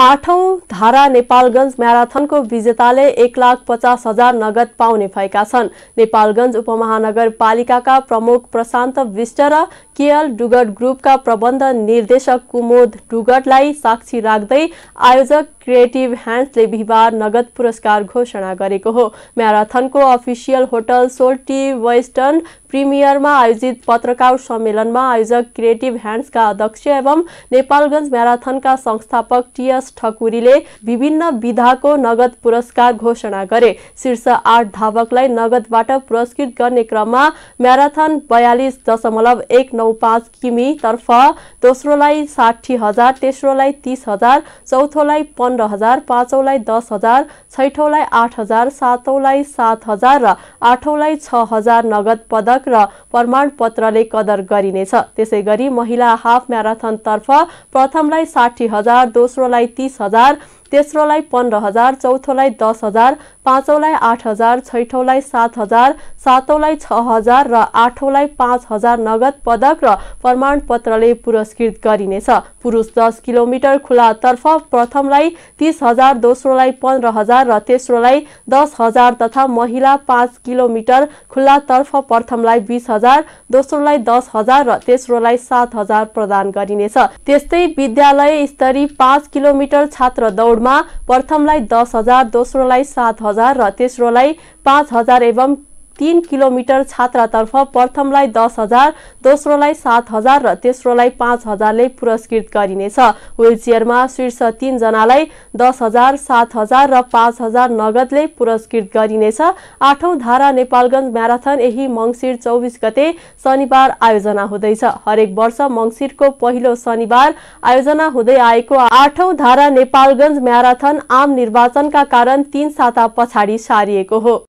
आठौं धारा नेपालगञ्ज म्याराथनको विजेताले एक लाख पचास हजार नगद पाउने भएका छन् नेपालगञ्ज उपमहानगरपालिकाका प्रमुख प्रशान्त विष्ट र केएल डुगट ग्रुपका प्रबन्ध निर्देशक कुमोद डुगटलाई साक्षी राख्दै आयोजक क्रिएटिभ ह्यान्ड्सले बिहिबार नगद पुरस्कार घोषणा गरेको हो म्याराथनको अफिसियल होटल सोल्टी वेस्टर्न प्रिमियरमा आयोजित पत्रकार सम्मेलनमा आयोजक क्रिएटिभ ह्यान्ड्सका अध्यक्ष एवं नेपालगञ्ज म्याराथनका संस्थापक टिएस ठकुरीले विभिन्न विधाको नगद पुरस्कार घोषणा गरे शीर्ष आठ धावकलाई नगदबाट पुरस्कृत गर्ने क्रममा म्याराथन बयालिस दशमलव एक नौ पाँच किमीतर्फ दोस्रोलाई साठी हजार तेस्रोलाई तिस हजार चौथोलाई पन्ध्र हजार पाँचौँलाई दस हजार छैठौँलाई आठ हजार सातौँलाई सात हजार र आठौँलाई छ हजार नगद पदक पदक र पत्रले कदर गरिनेछ त्यसै गरी महिला हाफ म्याराथनतर्फ प्रथमलाई साठी हजार दोस्रोलाई तीस हजार तेस्रोलाई पन्ध्र हजार चौथोलाई दस हजार पाँचौँलाई आठ हजार छैठौँलाई सात हजार सातौँलाई छ हजार र आठौँलाई पाँच हजार नगद पदक र प्रमाणपत्रले पुरस्कृत गरिनेछ पुरुष दस किलोमिटर खुलातर्फ प्रथमलाई तिस हजार दोस्रोलाई पन्ध्र हजार र तेस्रोलाई दस हजार तथा महिला पाँच किलोमिटर खुल्लातर्फ प्रथमलाई बिस हजार दोस्रोलाई दस हजार र तेस्रोलाई सात हजार प्रदान गरिनेछ त्यस्तै विद्यालय स्तरीय पाँच किलोमिटर छात्र दौड करोडमा प्रथमलाई दस हजार दोस्रोलाई सात हजार र तेस्रोलाई पाँच हजार एवं तीन किलोमिटर छात्रातर्फ प्रथमलाई दस हजार दोस्रोलाई सात हजार र तेस्रोलाई पाँच हजारले पुरस्कृत गरिनेछ व्हीलचेयरमा शीर्ष तीनजनालाई दस हजार सात हजार र पाँच हजार नगदले पुरस्कृत गरिनेछ आठौँ धारा नेपालगञ्ज म्याराथन यही मङ्सिर चौबिस गते शनिबार आयोजना हुँदैछ हरेक वर्ष मङ्सिरको पहिलो शनिबार आयोजना हुँदै आएको आठौँ धारा नेपालगञ्ज म्याराथन आम निर्वाचनका कारण तीन साता पछाडि सारिएको हो